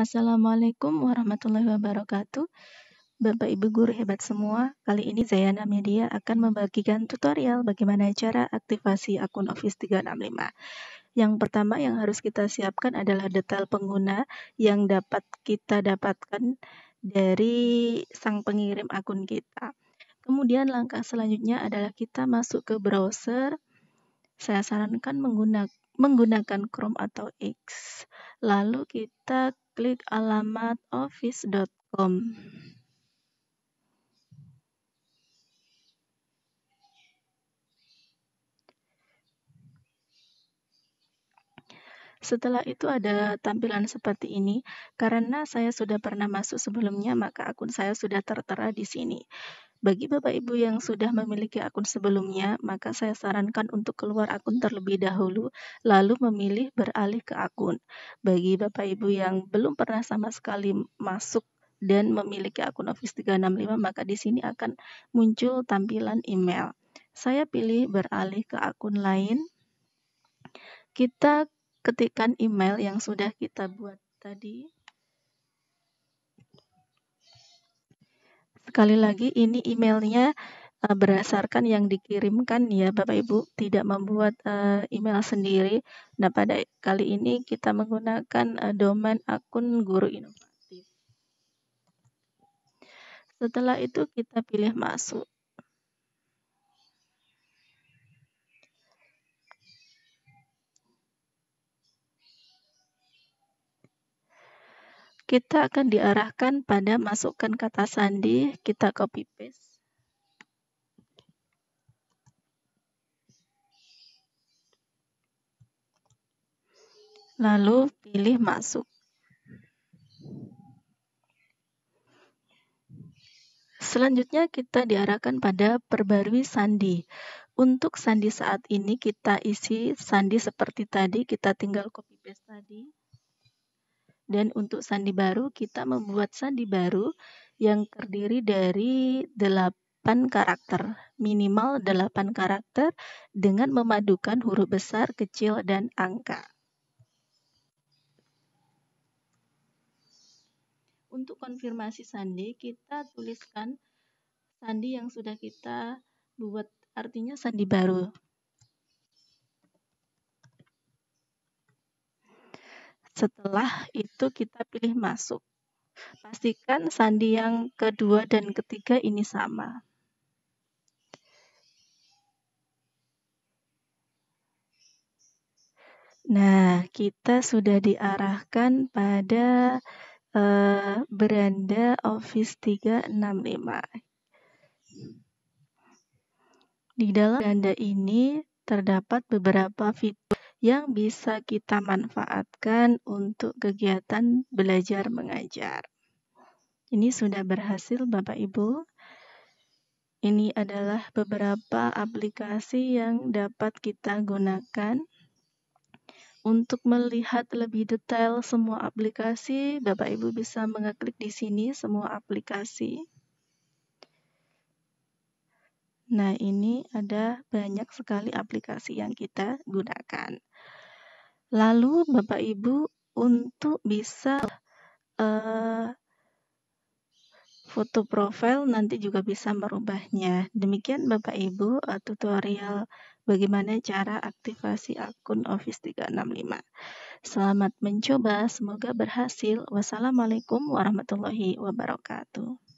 Assalamualaikum warahmatullahi wabarakatuh. Bapak Ibu guru hebat semua, kali ini Zayana Media akan membagikan tutorial bagaimana cara aktivasi akun Office 365. Yang pertama yang harus kita siapkan adalah detail pengguna yang dapat kita dapatkan dari sang pengirim akun kita. Kemudian langkah selanjutnya adalah kita masuk ke browser. Saya sarankan menggunakan menggunakan Chrome atau X. Lalu kita klik alamat office.com. Setelah itu ada tampilan seperti ini. Karena saya sudah pernah masuk sebelumnya, maka akun saya sudah tertera di sini. Bagi Bapak Ibu yang sudah memiliki akun sebelumnya, maka saya sarankan untuk keluar akun terlebih dahulu, lalu memilih beralih ke akun. Bagi Bapak Ibu yang belum pernah sama sekali masuk dan memiliki akun Office 365, maka di sini akan muncul tampilan email. Saya pilih beralih ke akun lain. Kita ketikkan email yang sudah kita buat tadi. Sekali lagi ini emailnya uh, berdasarkan yang dikirimkan ya Bapak Ibu, tidak membuat uh, email sendiri. Nah, pada kali ini kita menggunakan uh, domain akun guru inovatif. Setelah itu kita pilih masuk. Kita akan diarahkan pada masukkan kata sandi, kita copy paste. lalu pilih masuk. Selanjutnya kita diarahkan pada perbarui sandi. Untuk sandi saat ini kita isi sandi seperti tadi, kita tinggal copy paste tadi. Dan untuk sandi baru, kita membuat sandi baru yang terdiri dari 8 karakter, minimal 8 karakter dengan memadukan huruf besar, kecil, dan angka. Untuk konfirmasi sandi, kita tuliskan sandi yang sudah kita buat, artinya sandi baru. Setelah itu kita pilih masuk. Pastikan sandi yang kedua dan ketiga ini sama. Nah, kita sudah diarahkan pada eh, beranda Office 365. Di dalam beranda ini terdapat beberapa fitur yang bisa kita manfaatkan untuk kegiatan belajar mengajar. Ini sudah berhasil, Bapak Ibu. Ini adalah beberapa aplikasi yang dapat kita gunakan. Untuk melihat lebih detail semua aplikasi, Bapak Ibu bisa mengeklik di sini semua aplikasi. Nah, ini ada banyak sekali aplikasi yang kita gunakan. Lalu Bapak Ibu untuk bisa uh, foto profil nanti juga bisa merubahnya. Demikian Bapak Ibu eh, tutorial bagaimana cara aktivasi akun Office 365. Selamat mencoba, semoga berhasil. Wassalamualaikum warahmatullahi wabarakatuh.